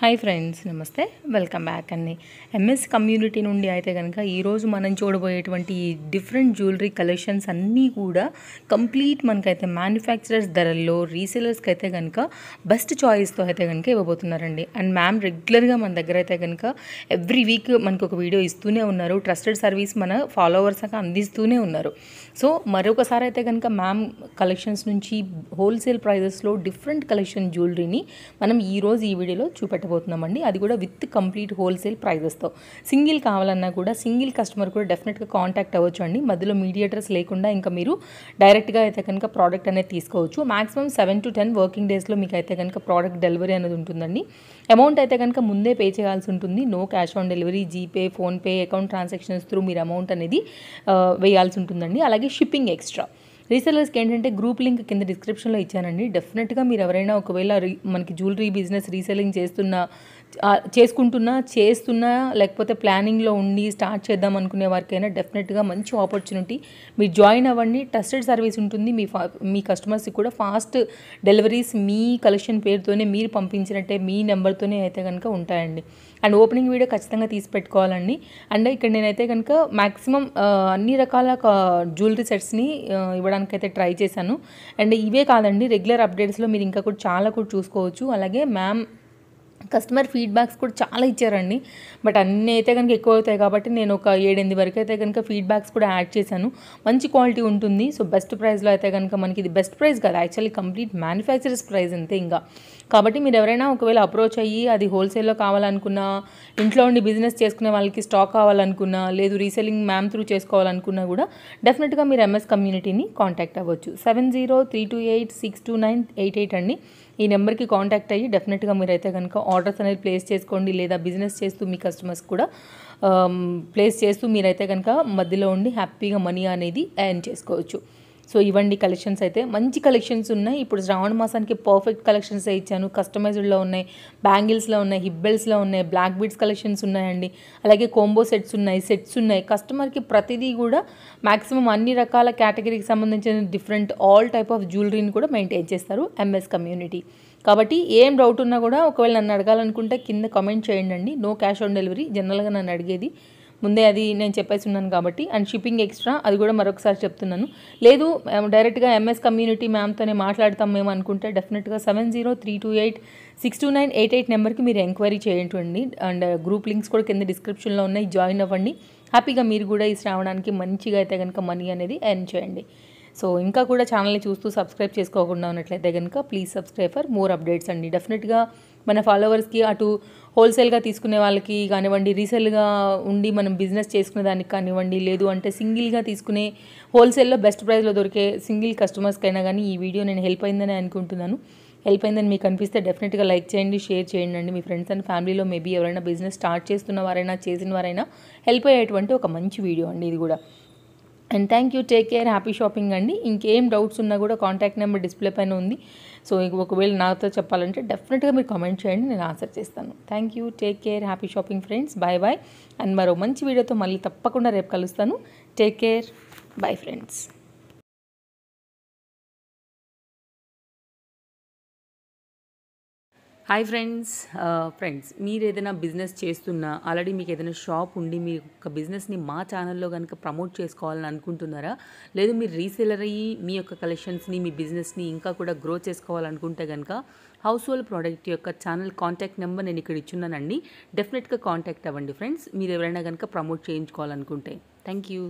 hi friends నమస్తే welcome back అండి MS community నుండి అయితే కనుక ఈరోజు మనం చూడబోయేటువంటి డిఫరెంట్ జ్యువెలరీ కలెక్షన్స్ అన్నీ కూడా కంప్లీట్ మనకైతే మ్యానుఫ్యాక్చరర్స్ ధరల్లో రీసేలర్స్కి అయితే కనుక బెస్ట్ చాయిస్తో అయితే కనుక ఇవ్వబోతున్నారండి అండ్ మ్యామ్ రెగ్యులర్గా మన దగ్గర అయితే కనుక ఎవ్రీ వీక్ మనకు ఒక వీడియో ఇస్తూనే ఉన్నారు ట్రస్టెడ్ సర్వీస్ మన ఫాలోవర్స్కి అందిస్తూనే ఉన్నారు సో మరొకసారి అయితే కనుక మ్యామ్ కలెక్షన్స్ నుంచి హోల్సేల్ ప్రైజెస్లో డిఫరెంట్ కలెక్షన్ జ్యువెలరీని మనం ఈరోజు ఈ వీడియోలో చూపెట్టాం పెట్టబోతున్నామండి అది కూడా విత్ కంప్లీట్ హోల్సేల్ ప్రైజెస్తో సింగిల్ కావాలన్నా కూడా సింగిల్ కస్టమర్ కూడా డెఫినెట్గా కాంటాక్ట్ అవ్వచ్చు అండి మధ్యలో మీడియేటర్స్ లేకుండా ఇంకా మీరు డైరెక్ట్గా అయితే కనుక ప్రోడక్ట్ అనేది తీసుకోవచ్చు maximum seven to ten working డేస్లో మీకు అయితే కనుక ప్రోడక్ట్ డెలివరీ అనేది ఉంటుందండి అమౌంట్ అయితే కనుక ముందే పే చేయాల్సి ఉంటుంది no cash on delivery GPay PhonePe account transactions through మీరు అమౌంట్ అనేది వేయాల్సి ఉంటుందండి అలాగే షిప్పింగ్ ఎక్స్ట్రా రీసెలర్స్కి ఏంటంటే గ్రూప్ లింక్ కింద డిస్క్రిప్షన్లో ఇచ్చానండి డెఫినెట్గా మీరు ఎవరైనా ఒకవేళ మనకి జ్యువెలరీ బిజినెస్ రీసెల్లింగ్ చేస్తున్న చేసుకుంటున్నా చేస్తున్నా లేకపోతే ప్లానింగ్లో ఉండి స్టార్ట్ చేద్దాం అనుకునే వారికైనా డెఫినెట్గా మంచి ఆపర్చునిటీ మీరు జాయిన్ అవ్వండి ట్రస్టెడ్ సర్వీస్ ఉంటుంది మీ ఫా మీ కస్టమర్స్కి కూడా ఫాస్ట్ డెలివరీస్ మీ కలెక్షన్ పేరుతోనే మీరు పంపించినట్టే మీ నెంబర్తోనే అయితే కనుక ఉంటాయండి అండ్ ఓపెనింగ్ వీడియో ఖచ్చితంగా తీసి పెట్టుకోవాలండి అండ్ ఇక్కడ నేనైతే కనుక మ్యాక్సిమం అన్ని రకాల జ్యువెలరీ సెట్స్ని ఇవ్వడానికి అయితే ట్రై చేశాను అండ్ ఇవే కాదండి రెగ్యులర్ అప్డేట్స్లో మీరు ఇంకా కూడా చాలా కూడా చూసుకోవచ్చు అలాగే మ్యామ్ కస్టమర్ ఫీడ్బ్యాక్స్ కూడా చాలా ఇచ్చారండి బట్ అన్నీ అయితే కనుక ఎక్కువ అవుతాయి కాబట్టి నేను ఒక ఏడెనిమిది వరకు అయితే కనుక ఫీడ్బ్యాక్స్ కూడా యాడ్ చేశాను మంచి క్వాలిటీ ఉంటుంది సో బెస్ట్ ప్రైస్లో అయితే కనుక మనకి ఇది బెస్ట్ ప్రైస్ కదా యాక్చువల్లీ కంప్లీట్ మ్యానుఫ్యాక్చరర్స్ ప్రైస్ అంతే ఇంకా కాబట్టి మీరు ఎవరైనా ఒకవేళ అప్రోచ్ అయ్యి అది హోల్సేల్లో కావాలనుకున్నా ఇంట్లో ఉండి బిజినెస్ చేసుకునే వాళ్ళకి స్టాక్ కావాలనుకున్నా లేదు రీసెల్లింగ్ మ్యామ్ త్రూ చేసుకోవాలనుకున్నా కూడా డెఫినెట్గా మీరు ఎంఎస్ కమ్యూనిటీని కాంటాక్ట్ అవ్వచ్చు seven zero three two eight six two nine eight eight అండి ఈ నెంబర్కి కాంటాక్ట్ అయ్యి డెఫినెట్గా మీరైతే కనుక ఆర్డర్స్ అనేది ప్లేస్ చేసుకోండి లేదా బిజినెస్ చేస్తూ మీ కస్టమర్స్ కూడా ప్లేస్ చేస్తూ మీరైతే కనుక మధ్యలో ఉండి హ్యాపీగా మనీ అనేది ఎర్న్ చేసుకోవచ్చు సో ఇవ్వండి కలెక్షన్స్ అయితే మంచి కలెక్షన్స్ ఉన్నాయి ఇప్పుడు శ్రావణ మాసానికి పర్ఫెక్ట్ కలెక్షన్స్ ఇచ్చాను కస్టమైజ్డ్లో ఉన్నాయి బ్యాంగిల్స్లో ఉన్నాయి హిబ్బెల్స్లో ఉన్నాయి బ్లాక్ బీడ్స్ కలెక్షన్స్ ఉన్నాయండి అలాగే కోంబో సెట్స్ ఉన్నాయి సెట్స్ ఉన్నాయి కస్టమర్కి ప్రతిదీ కూడా మ్యాక్సిమం అన్ని రకాల కేటగిరీకి సంబంధించిన డిఫరెంట్ ఆల్ టైప్ ఆఫ్ జ్యువెలరీని కూడా మెయింటైన్ చేస్తారు ఎంఎస్ కమ్యూనిటీ కాబట్టి ఏం డౌట్ ఉన్నా కూడా ఒకవేళ నన్ను అడగాలనుకుంటే కింద కమెంట్ చేయండి నో క్యాష్ ఆన్ డెలివరీ జనరల్గా నన్ను అడిగేది ముందే అది నేను చెప్పేసి ఉన్నాను కాబట్టి అండ్ షిప్పింగ్ ఎక్స్ట్రా అది కూడా మరొకసారి చెప్తున్నాను లేదు డైరెక్ట్గా ఎంఎస్ కమ్యూనిటీ మ్యామ్తోనే మాట్లాడతాం మేము అనుకుంటే డెఫినెట్గా seven zero three two eight six two nine eight eight నెంబర్కి మీరు ఎంక్వైరీ చేయండి అండ్ గ్రూప్ లింక్స్ కూడా కింద డిస్క్రిప్షన్లో ఉన్నాయి జాయిన్ అవ్వండి హ్యాపీగా మీరు కూడా ఈ శ్రావణానికి మంచిగా అయితే కనుక మనీ అనేది ఎర్న్ చేయండి సో ఇంకా కూడా ఛానల్ని చూస్తూ సబ్స్క్రైబ్ చేసుకోకుండా ఉన్నట్లయితే కనుక please subscribe for more updates అండి డెఫినెట్గా మన ఫాలోవర్స్కి అటు హోల్సేల్గా తీసుకునే వాళ్ళకి కానివ్వండి రీసేల్గా ఉండి మనం బిజినెస్ చేసుకునే దానికి కానివ్వండి లేదు అంటే సింగిల్గా తీసుకునే హోల్సేల్లో బెస్ట్ ప్రైస్లో దొరికే సింగిల్ కస్టమర్స్కైనా కానీ ఈ వీడియో నేను హెల్ప్ అయిందని అనుకుంటున్నాను హెల్ప్ అయిందని మీకు అనిపిస్తే డెఫినెట్గా లైక్ చేయండి షేర్ చేయండి మీ ఫ్రెండ్స్ అండ్ ఫ్యామిలీలో మేబీ ఎవరైనా బిజినెస్ స్టార్ట్ చేస్తున్న వారైనా చేసిన వారైనా హెల్ప్ అయ్యేటువంటి ఒక మంచి వీడియో అండి ఇది కూడా and thank you take care happy shopping అండి ఇంకేం డౌట్స్ ఉన్నా కూడా కాంటాక్ట్ నెంబర్ డిస్ప్లే పైన ఉంది సో ఒకవేళ నాతో చెప్పాలంటే డెఫినెట్గా మీరు కామెంట్ చేయండి నేను ఆన్సర్ చేస్తాను thank you take care happy shopping friends bye bye and మరో మంచి వీడియోతో మళ్ళీ తప్పకుండా రేపు కలుస్తాను take care bye friends hi friends friends మీరు ఏదైనా బిజినెస్ చేస్తున్నా ఆల్రెడీ మీకు ఏదైనా షాప్ ఉండి మీ యొక్క బిజినెస్ని మా ఛానల్లో కనుక ప్రమోట్ చేసుకోవాలని అనుకుంటున్నారా లేదు మీరు రీసెలర్ అయ్యి మీ యొక్క కలెక్షన్స్ని మీ బిజినెస్ని ఇంకా కూడా గ్రో చేసుకోవాలనుకుంటే కనుక హౌస్ హోల్డ్ ప్రోడక్ట్ యొక్క ఛానల్ కాంటాక్ట్ నెంబర్ నేను ఇక్కడ ఇచ్చున్నానండి డెఫినెట్గా కాంటాక్ట్ అవ్వండి ఫ్రెండ్స్ మీరు ఎవరైనా కనుక ప్రమోట్ చేయించుకోవాలనుకుంటే థ్యాంక్ యూ